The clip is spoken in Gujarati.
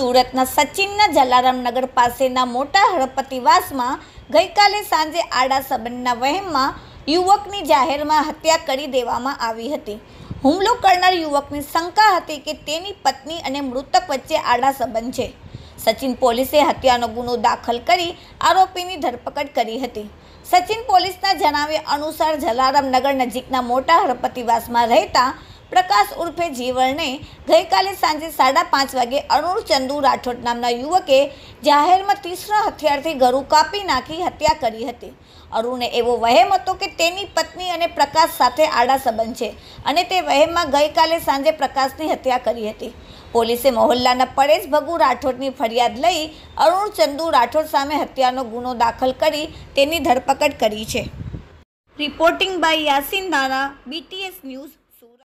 સુરતના સચિનના જલારામ નગર પાસેના મોટા હળપતિવાસમાં ગઈકાલે સાંજે આડા સંબંધના વહેમમાં યુવકની જાહેરમાં હત્યા કરી દેવામાં આવી હતી હુમલો કરનાર યુવકની શંકા હતી કે તેની પત્ની અને મૃતક વચ્ચે આડા સંબંધ છે સચિન પોલીસે હત્યાનો ગુનો દાખલ કરી આરોપીની ધરપકડ કરી હતી સચિન પોલીસના જણાવ્યા અનુસાર જલારામ નગર નજીકના મોટા હળપતિવાસમાં રહેતા પ્રકાશ ઉર્ફે જીવણને ગઈકાલે સાંજે સાડા પાંચ વાગે અરુણ ચંદુ રાઠોડ નામના યુવકે જાહેરમાં તીસરા હથિયારથી ગરું કાપી નાખી હત્યા કરી હતી અરુણે એવો વહેમ હતો કે તેની પત્ની અને પ્રકાશ સાથે આડા સંબંધ છે અને તે વહેમમાં ગઈકાલે સાંજે પ્રકાશની હત્યા કરી હતી પોલીસે મોહલ્લાના પરેશ ભગુ રાઠોડની ફરિયાદ લઈ અરુણ ચંદુ રાઠોડ સામે હત્યાનો ગુનો દાખલ કરી તેની ધરપકડ કરી છે reporting by Yasin Dana BTS news